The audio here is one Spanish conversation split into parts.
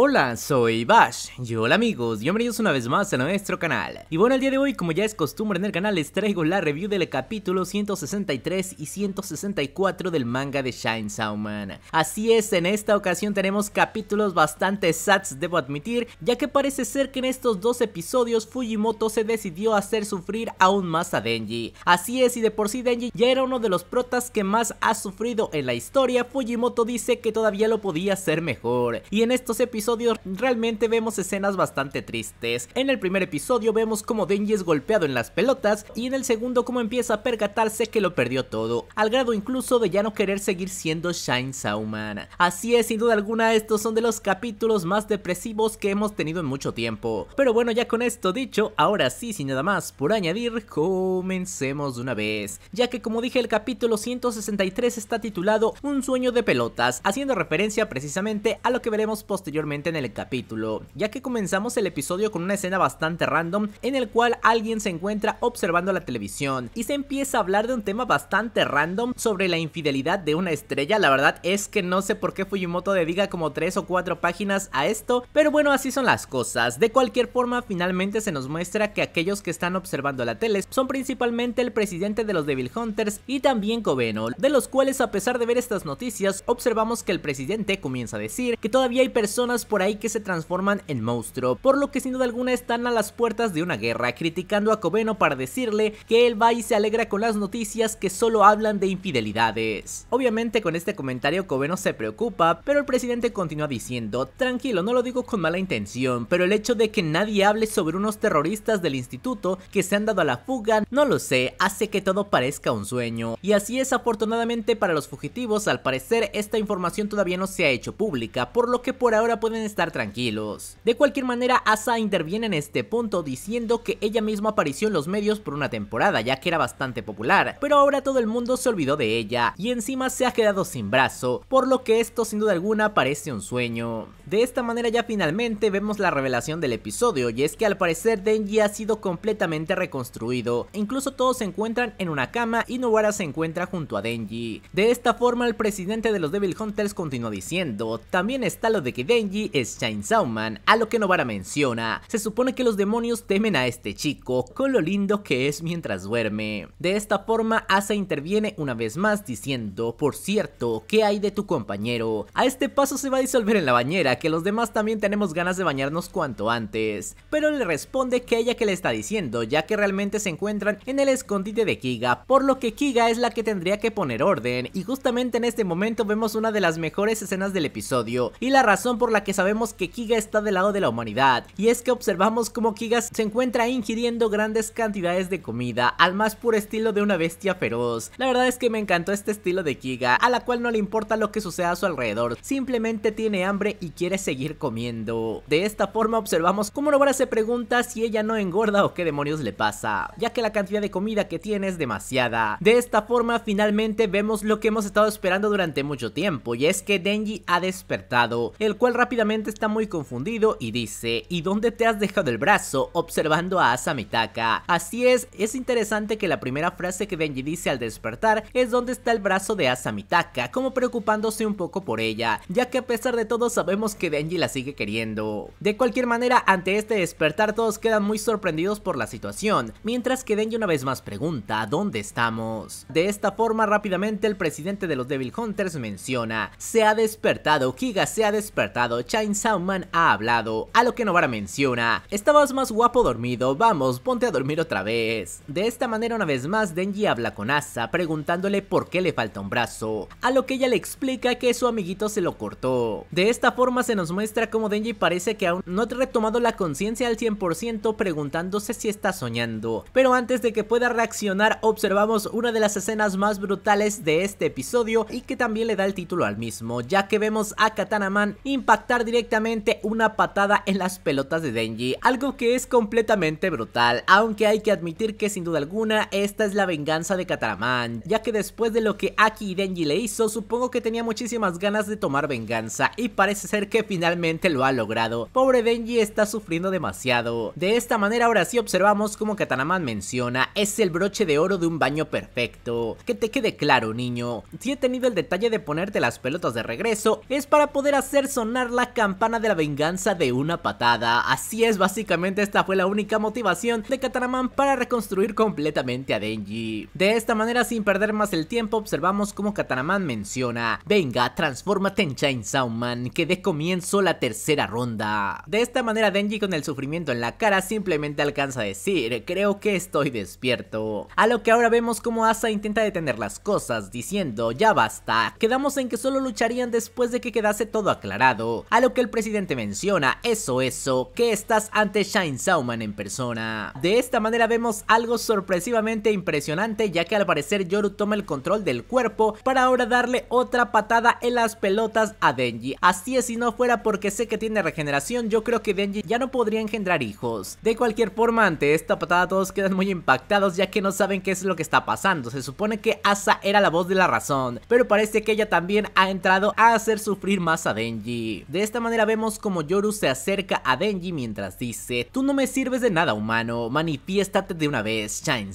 Hola, soy Bash y hola amigos, y bienvenidos una vez más a nuestro canal Y bueno, el día de hoy, como ya es costumbre en el canal, les traigo la review del capítulo 163 y 164 del manga de Shine Sauman Así es, en esta ocasión tenemos capítulos bastante sats, debo admitir, ya que parece ser que en estos dos episodios Fujimoto se decidió hacer sufrir aún más a Denji Así es, y de por sí Denji ya era uno de los protas que más ha sufrido en la historia, Fujimoto dice que todavía lo podía hacer mejor Y en estos episodios realmente vemos escenas bastante tristes. En el primer episodio vemos como Denji es golpeado en las pelotas y en el segundo como empieza a percatarse que lo perdió todo, al grado incluso de ya no querer seguir siendo Shine Sauman. Así es, sin duda alguna estos son de los capítulos más depresivos que hemos tenido en mucho tiempo. Pero bueno, ya con esto dicho, ahora sí, sin nada más por añadir, comencemos de una vez. Ya que como dije, el capítulo 163 está titulado Un sueño de pelotas, haciendo referencia precisamente a lo que veremos posteriormente en el capítulo, ya que comenzamos el episodio con una escena bastante random en el cual alguien se encuentra observando la televisión y se empieza a hablar de un tema bastante random sobre la infidelidad de una estrella, la verdad es que no sé por qué Fujimoto dedica como 3 o 4 páginas a esto, pero bueno así son las cosas, de cualquier forma finalmente se nos muestra que aquellos que están observando la tele son principalmente el presidente de los Devil Hunters y también Coveno, de los cuales a pesar de ver estas noticias observamos que el presidente comienza a decir que todavía hay personas por ahí que se transforman en monstruo, por lo que sin duda alguna están a las puertas de una guerra, criticando a Cobeno para decirle que él va y se alegra con las noticias que solo hablan de infidelidades. Obviamente con este comentario Cobeno se preocupa, pero el presidente continúa diciendo, tranquilo, no lo digo con mala intención, pero el hecho de que nadie hable sobre unos terroristas del instituto que se han dado a la fuga, no lo sé, hace que todo parezca un sueño. Y así es afortunadamente para los fugitivos, al parecer esta información todavía no se ha hecho pública, por lo que por ahora pueden estar tranquilos. De cualquier manera, Asa interviene en este punto diciendo que ella misma apareció en los medios por una temporada ya que era bastante popular, pero ahora todo el mundo se olvidó de ella y encima se ha quedado sin brazo, por lo que esto sin duda alguna parece un sueño. De esta manera ya finalmente vemos la revelación del episodio y es que al parecer Denji ha sido completamente reconstruido, incluso todos se encuentran en una cama y Nobara se encuentra junto a Denji. De esta forma el presidente de los Devil Hunters continúa diciendo, también está lo de que Denji es Chainsaw Man, a lo que Novara menciona. Se supone que los demonios temen a este chico, con lo lindo que es mientras duerme. De esta forma, Asa interviene una vez más diciendo, por cierto, ¿qué hay de tu compañero? A este paso se va a disolver en la bañera, que los demás también tenemos ganas de bañarnos cuanto antes. Pero le responde que ella que le está diciendo, ya que realmente se encuentran en el escondite de Kiga, por lo que Kiga es la que tendría que poner orden, y justamente en este momento vemos una de las mejores escenas del episodio, y la razón por la que sabemos que Kiga está del lado de la humanidad y es que observamos como Kiga se encuentra ingiriendo grandes cantidades de comida al más puro estilo de una bestia feroz. La verdad es que me encantó este estilo de Kiga, a la cual no le importa lo que suceda a su alrededor, simplemente tiene hambre y quiere seguir comiendo. De esta forma observamos cómo Nobara se pregunta si ella no engorda o qué demonios le pasa, ya que la cantidad de comida que tiene es demasiada. De esta forma finalmente vemos lo que hemos estado esperando durante mucho tiempo y es que Denji ha despertado, el cual rápidamente está muy confundido y dice, ¿y dónde te has dejado el brazo? Observando a Asamitaka. Así es, es interesante que la primera frase que Denji dice al despertar es dónde está el brazo de Asamitaka, como preocupándose un poco por ella, ya que a pesar de todo sabemos que Denji la sigue queriendo. De cualquier manera, ante este despertar todos quedan muy sorprendidos por la situación, mientras que Denji una vez más pregunta, ¿dónde estamos? De esta forma rápidamente el presidente de los Devil Hunters menciona, se ha despertado, Kiga se ha despertado, Shine Soundman ha hablado, a lo que Novara menciona, estabas más guapo dormido, vamos, ponte a dormir otra vez. De esta manera una vez más Denji habla con Asa preguntándole por qué le falta un brazo, a lo que ella le explica que su amiguito se lo cortó. De esta forma se nos muestra como Denji parece que aún no ha retomado la conciencia al 100% preguntándose si está soñando, pero antes de que pueda reaccionar observamos una de las escenas más brutales de este episodio y que también le da el título al mismo, ya que vemos a Katana Man impactar directamente una patada en las pelotas de Denji, algo que es completamente brutal, aunque hay que admitir que sin duda alguna esta es la venganza de Kataraman. ya que después de lo que Aki y Denji le hizo, supongo que tenía muchísimas ganas de tomar venganza y parece ser que finalmente lo ha logrado. Pobre Denji está sufriendo demasiado. De esta manera ahora sí observamos como Katanaman menciona, es el broche de oro de un baño perfecto. Que te quede claro niño, si he tenido el detalle de ponerte las pelotas de regreso es para poder hacer sonar la campana de la venganza de una patada. Así es, básicamente esta fue la única motivación de Kataraman para reconstruir completamente a Denji. De esta manera, sin perder más el tiempo, observamos cómo Kataraman menciona, venga, transfórmate en Chainsaw Man, que de comienzo la tercera ronda. De esta manera, Denji con el sufrimiento en la cara simplemente alcanza a decir, creo que estoy despierto. A lo que ahora vemos cómo Asa intenta detener las cosas, diciendo, ya basta, quedamos en que solo lucharían después de que quedase todo aclarado lo que el presidente menciona, eso eso, que estás ante Shine Sauman en persona. De esta manera vemos algo sorpresivamente impresionante ya que al parecer Yoru toma el control del cuerpo para ahora darle otra patada en las pelotas a Denji. Así es, si no fuera porque sé que tiene regeneración, yo creo que Denji ya no podría engendrar hijos. De cualquier forma, ante esta patada todos quedan muy impactados ya que no saben qué es lo que está pasando. Se supone que Asa era la voz de la razón, pero parece que ella también ha entrado a hacer sufrir más a Denji. De esta manera vemos como Yoru se acerca a Denji mientras dice, tú no me sirves de nada humano, manifiéstate de una vez, Shine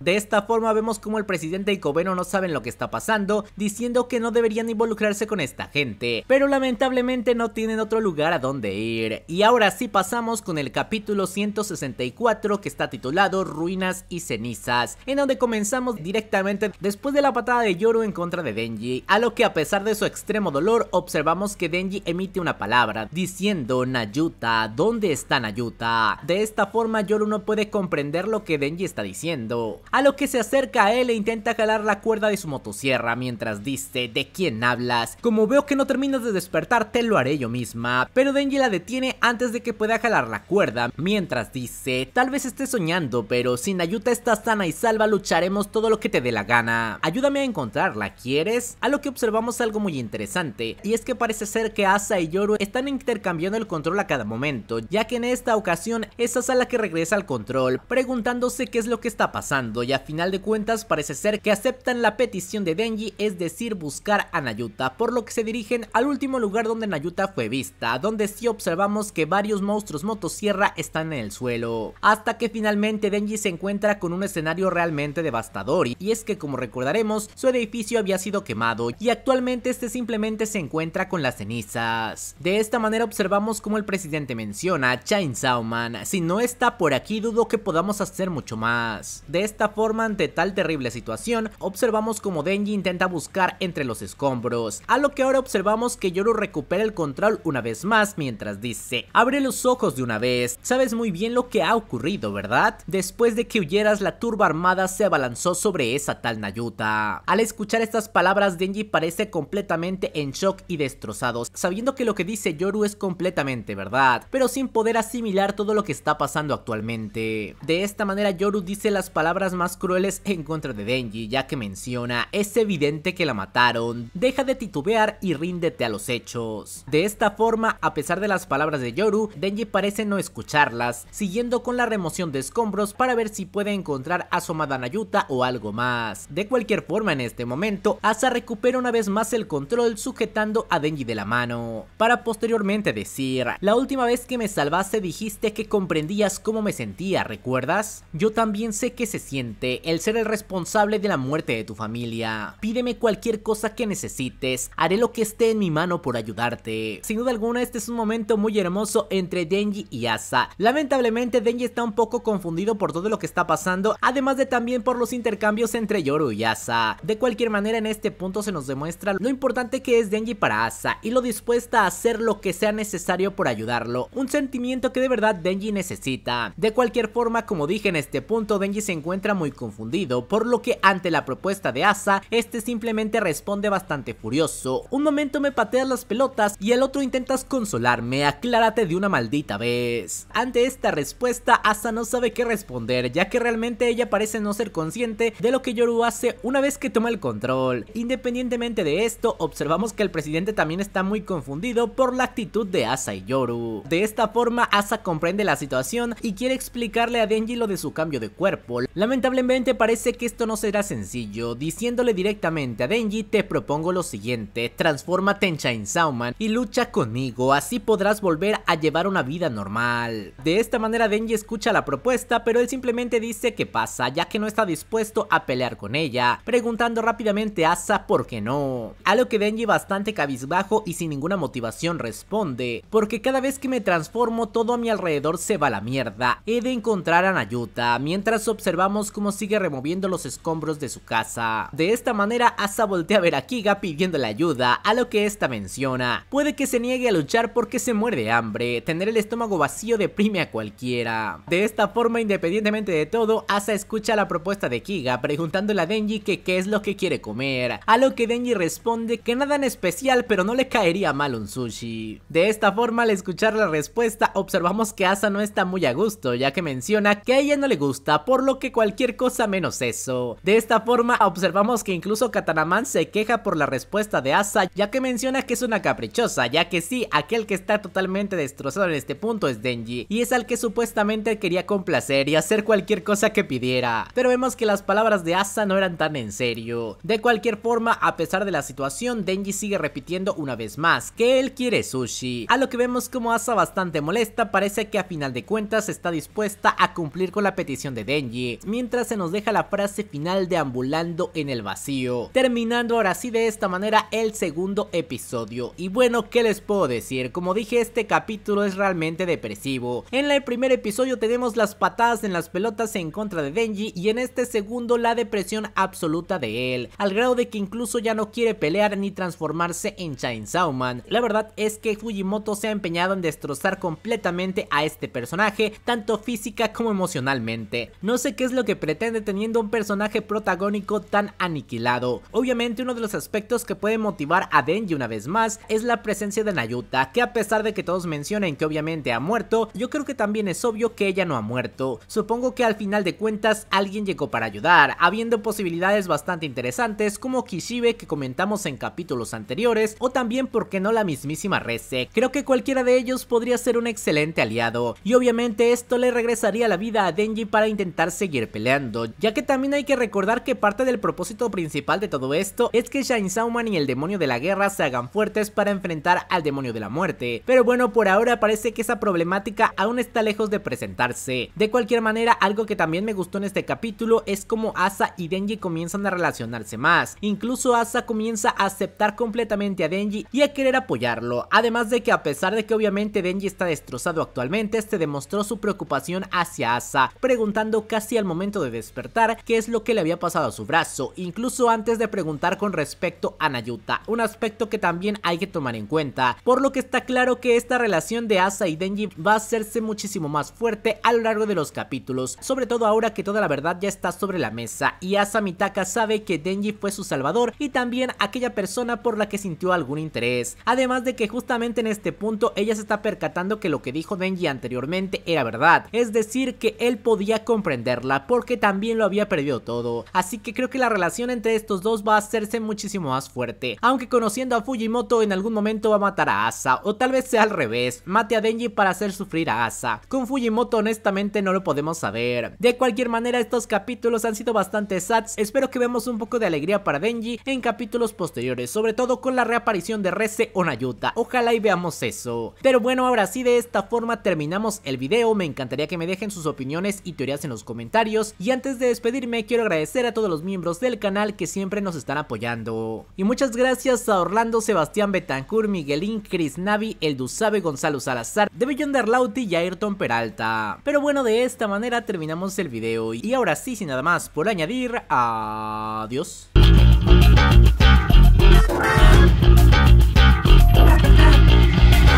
De esta forma vemos como el presidente y Kobeno no saben lo que está pasando, diciendo que no deberían involucrarse con esta gente, pero lamentablemente no tienen otro lugar a donde ir. Y ahora sí pasamos con el capítulo 164 que está titulado Ruinas y Cenizas, en donde comenzamos directamente después de la patada de Yoru en contra de Denji, a lo que a pesar de su extremo dolor observamos que Denji emite una palabra diciendo Nayuta, ¿dónde está Nayuta? De esta forma Yoru no puede comprender lo que Denji está diciendo, a lo que se acerca a él e intenta jalar la cuerda de su motosierra mientras dice ¿de quién hablas? Como veo que no terminas de despertarte lo haré yo misma, pero Denji la detiene antes de que pueda jalar la cuerda mientras dice tal vez esté soñando pero si Nayuta está sana y salva lucharemos todo lo que te dé la gana, ayúdame a encontrarla ¿quieres? A lo que observamos algo muy interesante y es que parece ser que hace y Yoru están intercambiando el control a cada momento, ya que en esta ocasión es Asa la que regresa al control, preguntándose qué es lo que está pasando y a final de cuentas parece ser que aceptan la petición de Denji, es decir buscar a Nayuta, por lo que se dirigen al último lugar donde Nayuta fue vista, donde sí observamos que varios monstruos motosierra están en el suelo, hasta que finalmente Denji se encuentra con un escenario realmente devastador y es que como recordaremos su edificio había sido quemado y actualmente este simplemente se encuentra con la ceniza de esta manera observamos cómo el presidente menciona a Chainsaw Man, si no está por aquí dudo que podamos hacer mucho más. De esta forma ante tal terrible situación, observamos como Denji intenta buscar entre los escombros, a lo que ahora observamos que Yoru recupera el control una vez más mientras dice, abre los ojos de una vez, sabes muy bien lo que ha ocurrido, ¿verdad? Después de que huyeras, la turba armada se abalanzó sobre esa tal Nayuta. Al escuchar estas palabras, Denji parece completamente en shock y destrozado, sabiendo que lo que dice Yoru es completamente verdad, pero sin poder asimilar todo lo que está pasando actualmente. De esta manera Yoru dice las palabras más crueles en contra de Denji, ya que menciona, es evidente que la mataron, deja de titubear y ríndete a los hechos. De esta forma, a pesar de las palabras de Yoru, Denji parece no escucharlas, siguiendo con la remoción de escombros para ver si puede encontrar a Somada Nayuta o algo más. De cualquier forma, en este momento, Asa recupera una vez más el control sujetando a Denji de la mano para posteriormente decir, la última vez que me salvaste dijiste que comprendías cómo me sentía, ¿recuerdas? Yo también sé que se siente el ser el responsable de la muerte de tu familia. Pídeme cualquier cosa que necesites, haré lo que esté en mi mano por ayudarte. Sin duda alguna este es un momento muy hermoso entre Denji y Asa. Lamentablemente Denji está un poco confundido por todo lo que está pasando, además de también por los intercambios entre Yoru y Asa. De cualquier manera en este punto se nos demuestra lo importante que es Denji para Asa y lo dispuesto a hacer lo que sea necesario por ayudarlo, un sentimiento que de verdad Denji necesita. De cualquier forma, como dije en este punto, Denji se encuentra muy confundido, por lo que ante la propuesta de Asa, este simplemente responde bastante furioso. Un momento me pateas las pelotas y el otro intentas consolarme, aclárate de una maldita vez. Ante esta respuesta, Asa no sabe qué responder, ya que realmente ella parece no ser consciente de lo que Yoru hace una vez que toma el control. Independientemente de esto, observamos que el presidente también está muy confundido confundido por la actitud de Asa y Yoru. De esta forma, Asa comprende la situación y quiere explicarle a Denji lo de su cambio de cuerpo. Lamentablemente parece que esto no será sencillo, diciéndole directamente a Denji te propongo lo siguiente, transfórmate en sauman y lucha conmigo, así podrás volver a llevar una vida normal. De esta manera Denji escucha la propuesta, pero él simplemente dice que pasa, ya que no está dispuesto a pelear con ella, preguntando rápidamente a Asa por qué no. A lo que Denji bastante cabizbajo y sin ninguna motivación responde, porque cada vez que me transformo todo a mi alrededor se va a la mierda. He de encontrar a Nayuta, mientras observamos cómo sigue removiendo los escombros de su casa. De esta manera Asa voltea a ver a Kiga pidiéndole ayuda, a lo que esta menciona. Puede que se niegue a luchar porque se muere de hambre, tener el estómago vacío deprime a cualquiera. De esta forma, independientemente de todo, Asa escucha la propuesta de Kiga preguntándole a Denji que qué es lo que quiere comer, a lo que Denji responde que nada en especial pero no le caería mal de esta forma, al escuchar la respuesta, observamos que Asa no está muy a gusto, ya que menciona que a ella no le gusta, por lo que cualquier cosa menos eso. De esta forma, observamos que incluso Katanaman se queja por la respuesta de Asa, ya que menciona que es una caprichosa, ya que sí, aquel que está totalmente destrozado en este punto es Denji, y es al que supuestamente quería complacer y hacer cualquier cosa que pidiera. Pero vemos que las palabras de Asa no eran tan en serio. De cualquier forma, a pesar de la situación, Denji sigue repitiendo una vez más, que él quiere sushi, a lo que vemos como Asa bastante molesta parece que a final de cuentas está dispuesta a cumplir con la petición de Denji, mientras se nos deja la frase final deambulando en el vacío, terminando ahora sí de esta manera el segundo episodio, y bueno qué les puedo decir, como dije este capítulo es realmente depresivo, en el primer episodio tenemos las patadas en las pelotas en contra de Denji y en este segundo la depresión absoluta de él, al grado de que incluso ya no quiere pelear ni transformarse en Chainsaw Man, la verdad es que Fujimoto se ha empeñado en destrozar completamente a este personaje, tanto física como emocionalmente. No sé qué es lo que pretende teniendo un personaje protagónico tan aniquilado. Obviamente uno de los aspectos que puede motivar a Denji una vez más es la presencia de Nayuta, que a pesar de que todos mencionen que obviamente ha muerto, yo creo que también es obvio que ella no ha muerto. Supongo que al final de cuentas alguien llegó para ayudar, habiendo posibilidades bastante interesantes como Kishibe que comentamos en capítulos anteriores, o también porque no la mismísima Rese. Creo que cualquiera de ellos podría ser un excelente aliado, y obviamente esto le regresaría la vida a Denji para intentar seguir peleando, ya que también hay que recordar que parte del propósito principal de todo esto es que Sauman y el demonio de la guerra se hagan fuertes para enfrentar al demonio de la muerte, pero bueno, por ahora parece que esa problemática aún está lejos de presentarse. De cualquier manera, algo que también me gustó en este capítulo es como Asa y Denji comienzan a relacionarse más, incluso Asa comienza a aceptar completamente a Denji y a querer a apoyarlo, además de que a pesar de que obviamente Denji está destrozado actualmente, este demostró su preocupación hacia Asa, preguntando casi al momento de despertar qué es lo que le había pasado a su brazo, incluso antes de preguntar con respecto a Nayuta, un aspecto que también hay que tomar en cuenta, por lo que está claro que esta relación de Asa y Denji va a hacerse muchísimo más fuerte a lo largo de los capítulos, sobre todo ahora que toda la verdad ya está sobre la mesa y Asa Mitaka sabe que Denji fue su salvador y también aquella persona por la que sintió algún interés, además de que justamente en este punto ella se está percatando que lo que dijo Denji anteriormente era verdad, es decir que él podía comprenderla porque también lo había perdido todo, así que creo que la relación entre estos dos va a hacerse muchísimo más fuerte, aunque conociendo a Fujimoto en algún momento va a matar a Asa, o tal vez sea al revés, mate a Denji para hacer sufrir a Asa, con Fujimoto honestamente no lo podemos saber, de cualquier manera estos capítulos han sido bastante sats, espero que vemos un poco de alegría para Denji en capítulos posteriores, sobre todo con la reaparición de Rese una ayuda, ojalá y veamos eso. Pero bueno, ahora sí de esta forma terminamos el video, me encantaría que me dejen sus opiniones y teorías en los comentarios y antes de despedirme quiero agradecer a todos los miembros del canal que siempre nos están apoyando. Y muchas gracias a Orlando, Sebastián Betancur. Miguelín, Chris Navi, El Gonzalo Salazar, De Darlauti y Ayrton Peralta. Pero bueno, de esta manera terminamos el video y ahora sí, sin nada más por añadir, adiós.